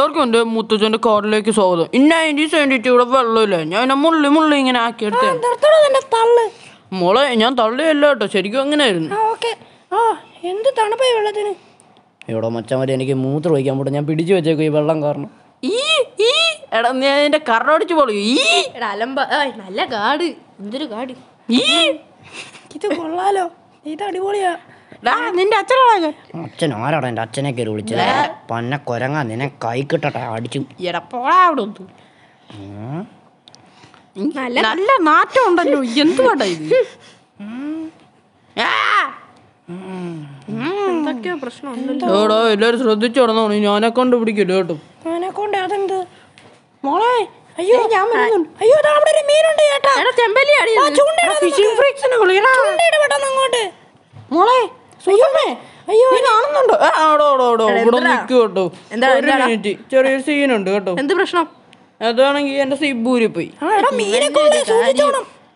എല്ലാവർക്കും എന്റെ മുത്തച്ഛന്റെ കാറിലേക്ക് സ്വാഗതം ഇന്ന നയൻറ്റീൻ സെവൻറ്റി ഇവിടെ വെള്ളമില്ല ഞാൻ എന്നെ മുള്ളി മുള്ളി ഇങ്ങനെ ആക്കിയെടുത്തേ മോളെ ഞാൻ തള്ളിയല്ല കേട്ടോ ശരിക്കും അങ്ങനെയായിരുന്നു എന്ത് തണുപ്പായി വെള്ളത്തിന് ഇവിടെ മച്ചാൻ എനിക്ക് മൂത്രം ഒഴിക്കാൻ പോട്ടെ ഞാൻ പിടിച്ചു വെച്ചേക്കും ഈ വെള്ളം കാരണം ഈ ഈ എടാ നീ അതിന്റെ കറടിച്ചു പൊളിയും ഈ അലമ്പ നല്ല കാട് എന്തൊരു കാട് ഈ ഇത് കൊള്ളാലോ ഇത് അടിപൊളിയാ നിന്റെ അച്ഛനാണോ അച്ഛൻ ആരാടാ എന്റെ അച്ഛനെ കയറി വിളിച്ചത് പന്ന കൊരങ്ങ നിന്നെ കൈ കിട്ടട്ടെ അടിച്ചു എടപ്പോളാ അവിടെ നല്ല നാറ്റം ഉണ്ടല്ലോ എന്തുവാടാ ഇത് എടാ കേട്ടോ കൊണ്ട് അയ്യോ ഞാൻ ഫിഷിംഗ് അങ്ങോട്ട് മോളെ സുധമേ അയ്യോ കാണുന്നുണ്ടോ ആടോ ഓടോ ഓടോ ഇവിടെ നിൽക്കൂ കേട്ടോ ഒരു മിനിറ്റ് ചെറിയൊരു സീനുണ്ട് കേട്ടോ എന്ത് പ്രശ്നം അതാണെങ്കിൽ എന്റെ സിബൂരി പോയി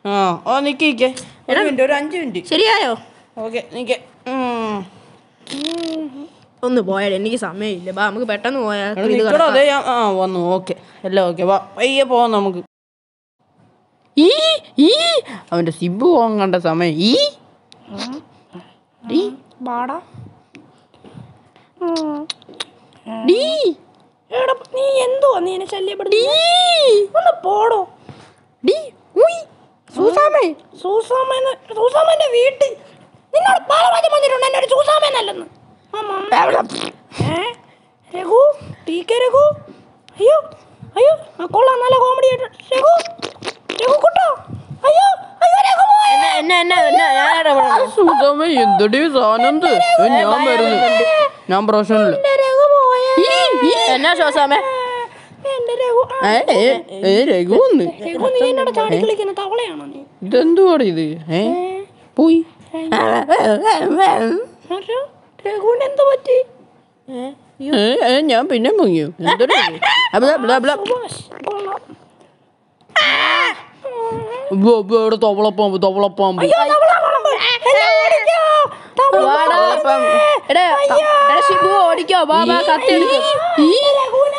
ആ ഓ നിക്കേ ഒരു മിനിറ്റ് ഒരു അഞ്ച് മിനിറ്റ് ശരിയായോ ഓക്കെ നിക്കേ ഒന്ന് പോയാൽ എനിക്ക് സമയമില്ല ബാ നമുക്ക് പെട്ടെന്ന് പോയാൽ ആ വന്നു ഓക്കെ എല്ലാം ഓക്കെ വാ പയ്യെ പോവാം നമുക്ക് ഈ ഈ അവന്റെ സിബു പോകാൻ കണ്ട സമയം ഈ ഡി ബാടാ ഡി എടാ നീ എന്തോ നീ എന്നെ ശല്യപ്പെടുത്തി ഒന്ന് പോടോ ഡി ഉയ് സൂസാമേ സൂസാമേന്ന് സൂസാമേന്റെ വീട്ടിൽ നിന്നോട് പല പ്രാവശ്യം വന്നിട്ടുണ്ട് എന്നെ ഒരു സൂസാമേന്നല്ലെന്ന് ഏ രഘു ടി കെ രഘു അയ്യോ അയ്യോ കൊള്ളാം നല്ല കോമഡി ആയിട്ട് സുഖമേ എന്തടി സാധനം ഞാൻ വരുന്നു ഞാൻ പ്രശ്നമില്ല എന്നാ ശ്വാസാമേ ഇത് ഞാൻ പിന്നെ മുങ്ങിയോ എന്തൊരു ഇവിടെ എടാ ഷിബു ഓടിക്കോ ബാബാ കത്തെടുക്കും